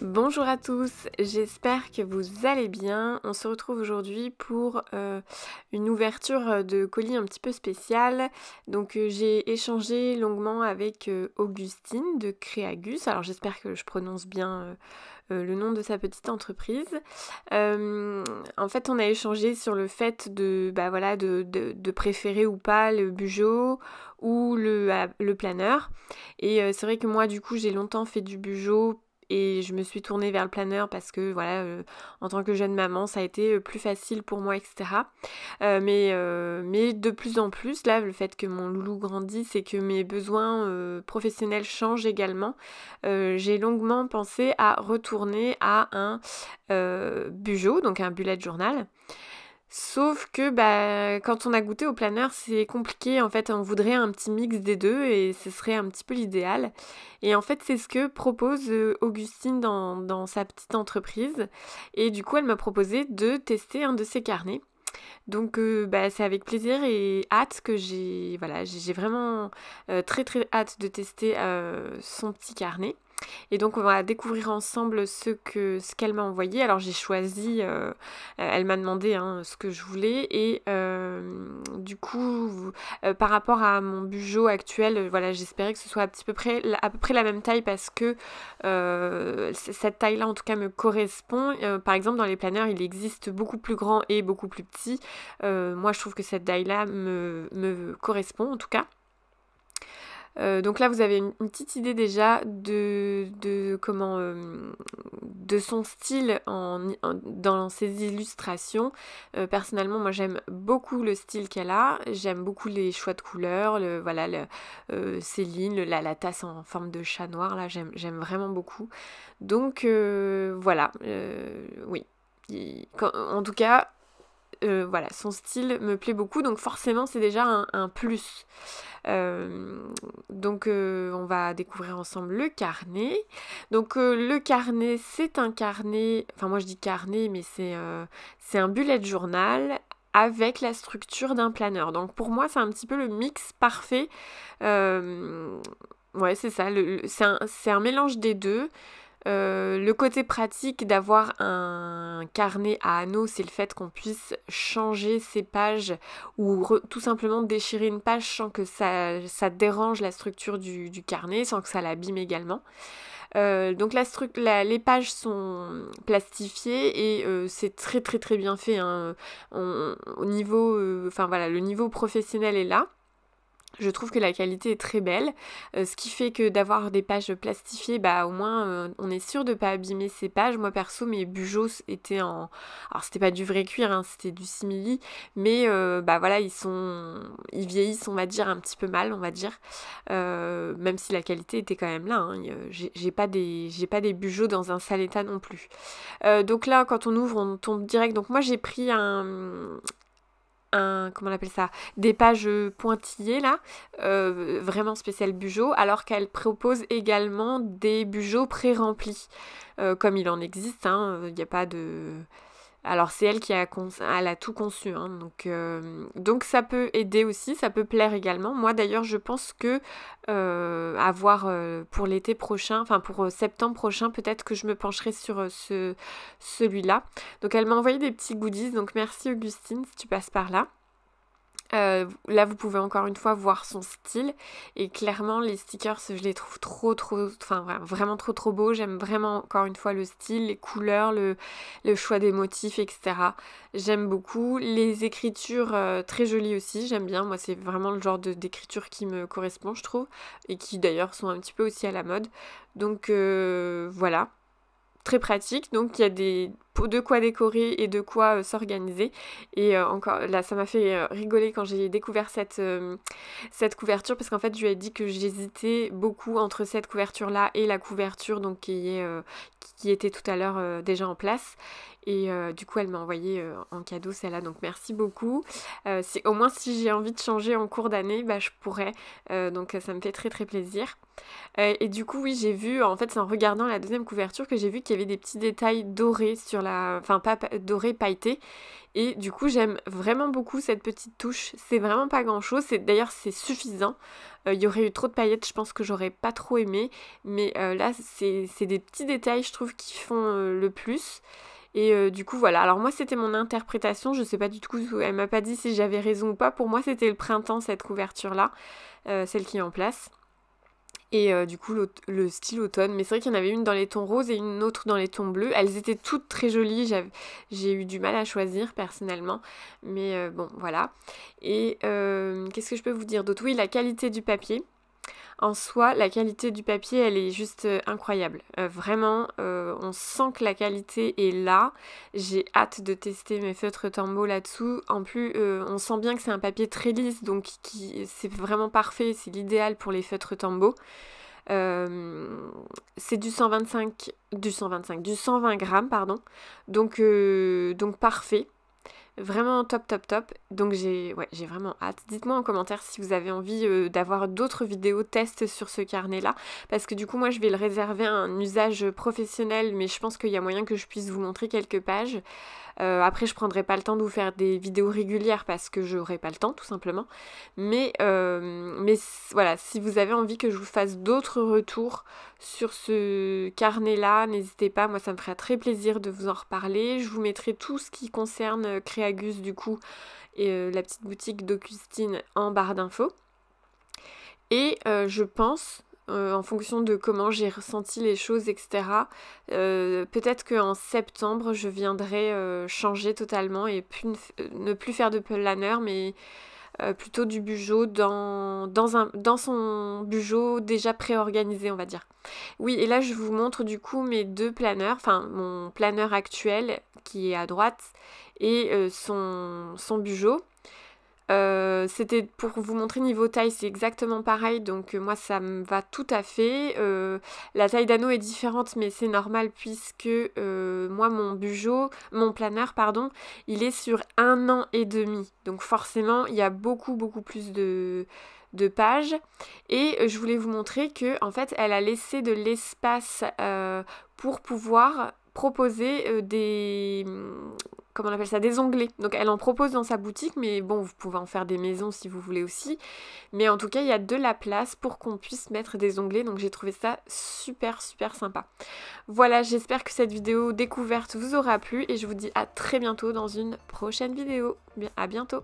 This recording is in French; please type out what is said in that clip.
Bonjour à tous, j'espère que vous allez bien. On se retrouve aujourd'hui pour euh, une ouverture euh, de colis un petit peu spéciale. Donc euh, j'ai échangé longuement avec Augustine de Créagus. Alors j'espère que je prononce bien le nom de sa petite entreprise. en fait, on a échangé sur le fait de, bah, voilà, de, préférer ou pas le bugeot ou le, le planeur. Et c'est vrai que moi, du coup, j'ai longtemps fait du bugeot et je me suis tournée vers le planeur parce que voilà, euh, en tant que jeune maman, ça a été euh, plus facile pour moi, etc. Euh, mais, mais de plus en plus, là, le fait que mon loulou grandisse et que mes besoins professionnels changent également, j'ai longuement pensé à retourner à un bugeot, donc un bullet journal. Sauf que bah, quand on a goûté au planeur, c'est compliqué. En fait, on voudrait un petit mix des deux et ce serait un petit peu l'idéal. Et en fait, c'est ce que propose euh, Augustine dans, sa petite entreprise. Et du coup, elle m'a proposé de tester un de ses carnets. Donc euh, bah, c'est avec plaisir et hâte que j'ai voilà, j'ai vraiment euh, très très hâte de tester son petit carnet. Et donc on va découvrir ensemble ce que ce qu'elle m'a envoyé. Alors j'ai choisi, euh, elle m'a demandé hein, ce que je voulais et euh, du coup euh, par rapport à mon bugeot actuel, voilà j'espérais que ce soit à peu près la même taille parce que cette taille là en tout cas me correspond. par exemple dans les planeurs il existe beaucoup plus grand et beaucoup plus petit. moi je trouve que cette taille là me correspond en tout cas. Euh, donc là, vous avez une, petite idée déjà de, comment euh, de son style en, dans ses illustrations. Euh, personnellement, moi, j'aime beaucoup le style qu'elle a. J'aime beaucoup les choix de couleurs, le, voilà, le, la, tasse en forme de chat noir. Là, j'aime vraiment beaucoup. Donc voilà, oui. en tout cas, euh, voilà, son style me plaît beaucoup, donc forcément c'est déjà un, plus. Euh, donc euh, on va découvrir ensemble le carnet. Donc le carnet, c'est un carnet, enfin moi je dis carnet, mais c'est un bullet journal avec la structure d'un planeur. Donc pour moi c'est un petit peu le mix parfait. ouais c'est ça, c'est un mélange des deux. Euh, le côté pratique d'avoir un carnet à anneaux, c'est le fait qu'on puisse changer ses pages ou tout simplement déchirer une page sans que ça, dérange la structure du, carnet, sans que ça l'abîme également. Euh, donc les pages sont plastifiées et euh, c'est très très très bien fait. Hein. au niveau, enfin voilà, le niveau professionnel est là. Je trouve que la qualité est très belle, euh, ce qui fait que d'avoir des pages plastifiées, bah au moins euh, on est sûr de pas abîmer ces pages. Moi perso, mes bujo étaient en, alors c'était pas du vrai cuir, hein, c'était du simili, mais euh, bah voilà ils sont, ils vieillissent on va dire un petit peu mal, on va dire, même si la qualité était quand même là. Hein, j'ai pas des, j'ai pas des dans un sale état non plus. donc là quand on ouvre, on tombe direct. Donc moi j'ai pris un, un, comment on appelle ça, des pages euh, pointillées là, euh, vraiment spécial Bugeot, alors qu'elle propose également des Bugeots pré-remplis, euh, comme il en existe, hein, il n'y a pas de... Alors c'est elle qui a, a tout conçu, hein, donc, euh, donc ça peut aider aussi, ça peut plaire également. Moi d'ailleurs je pense que euh, euh, pour l'été prochain, enfin pour septembre prochain peut-être que je me pencherai sur ce, celui-là. Donc elle m'a envoyé des petits goodies, donc merci Augustine si tu passes par là. Euh, là, vous pouvez encore une fois voir son style. Et clairement, les stickers, je les trouve trop, trop, enfin vraiment trop, trop beaux. J'aime vraiment encore une fois le style, les couleurs, le, choix des motifs, etc. J'aime beaucoup. Les écritures euh, très jolies aussi, j'aime bien. Moi, c'est vraiment le genre d'écriture qui me correspond, je trouve. Et qui d'ailleurs sont un petit peu aussi à la mode. Donc euh, voilà. Très pratique. Donc il y a des de quoi décorer et de quoi euh, s'organiser. Et euh, encore là, ça m'a fait euh, rigoler quand j'ai découvert cette, cette couverture parce qu'en fait, je lui ai dit que j'hésitais beaucoup entre cette couverture-là et la couverture donc, qui, est, qui était tout à l'heure déjà en place. Et du coup, elle m'a envoyé en cadeau celle-là, donc merci beaucoup. c'est au moins, si j'ai envie de changer en cours d'année, bah, je pourrais. donc, ça me fait très très plaisir. et du coup, oui, j'ai vu, en fait, c'est en regardant la deuxième couverture que j'ai vu qu'il y avait des petits détails dorés sur la Enfin, pas doré, pailleté. Et du coup, j'aime vraiment beaucoup cette petite touche. C'est vraiment pas grand-chose. D'ailleurs, c'est suffisant. Euh, il y aurait eu trop de paillettes, je pense que j'aurais pas trop aimé. Mais euh, là, c'est des petits détails, je trouve, qui font euh, le plus. Et du coup, voilà. Alors moi, c'était mon interprétation. Je sais pas du tout, elle m'a pas dit si j'avais raison ou pas. Pour moi, c'était le printemps, cette couverture-là, celle qui est en place et euh, du coup le style automne. Mais c'est vrai qu'il y en avait une dans les tons roses et une autre dans les tons bleus. Elles étaient toutes très jolies, j'ai eu du mal à choisir personnellement, mais euh, bon voilà. Et euh, qu'est-ce que je peux vous dire d'autre Oui, la qualité du papier en soi, la qualité du papier, elle est juste euh, incroyable. Euh, vraiment, euh, on sent que la qualité est là. J'ai hâte de tester mes feutres Tambo là-dessous. En plus, on sent bien que c'est un papier très lisse, donc qui, c'est vraiment parfait, c'est l'idéal pour les feutres Tambo. c'est du 125, du 125, du 120 grammes, pardon. Donc, donc parfait. Vraiment top, top, top. Donc j'ai j'ai vraiment hâte. Dites-moi en commentaire si vous avez envie euh, d'avoir d'autres vidéos tests sur ce carnet-là. Parce que du coup, moi, je vais le réserver à un usage professionnel, mais je pense qu'il y a moyen que je puisse vous montrer quelques pages. Euh, après, je prendrai pas le temps de vous faire des vidéos régulières parce que j'aurai pas le temps, tout simplement. Mais, euh, mais voilà, si vous avez envie que je vous fasse d'autres retours sur ce carnet-là, n'hésitez pas. Moi, ça me ferait très plaisir de vous en reparler. Je vous mettrai tout ce qui concerne création du coup et euh, la petite boutique d'Augustine en barre d'infos. Et euh, je pense, euh, en fonction de comment j'ai ressenti les choses, etc. Peut-être qu'en septembre, je viendrai changer totalement et ne, plus faire de planner mais euh, plutôt du bugeot dans, dans, un, dans son bugeot déjà préorganisé, on va dire. Oui, et là je vous montre du coup mes deux planeurs, enfin mon planeur actuel qui est à droite et euh, son, son bugeot. Euh, c'était pour vous montrer niveau taille, c'est exactement pareil, donc euh, moi ça me va tout à fait. Euh, la taille d'anneau est différente, mais c'est normal puisque moi mon bugeot, mon planeur, pardon, il est sur un an et demi. Donc forcément, il y a beaucoup beaucoup plus de, de pages et je voulais vous montrer que en fait elle a laissé de l'espace pour pouvoir proposer des comment on appelle ça, des onglets. Donc elle en propose dans sa boutique, mais bon, vous pouvez en faire des maisons si vous voulez aussi. Mais en tout cas, il y a de la place pour qu'on puisse mettre des onglets. Donc j'ai trouvé ça super, super sympa. Voilà, j'espère que cette vidéo découverte vous aura plu et je vous dis à très bientôt dans une prochaine vidéo. A à bientôt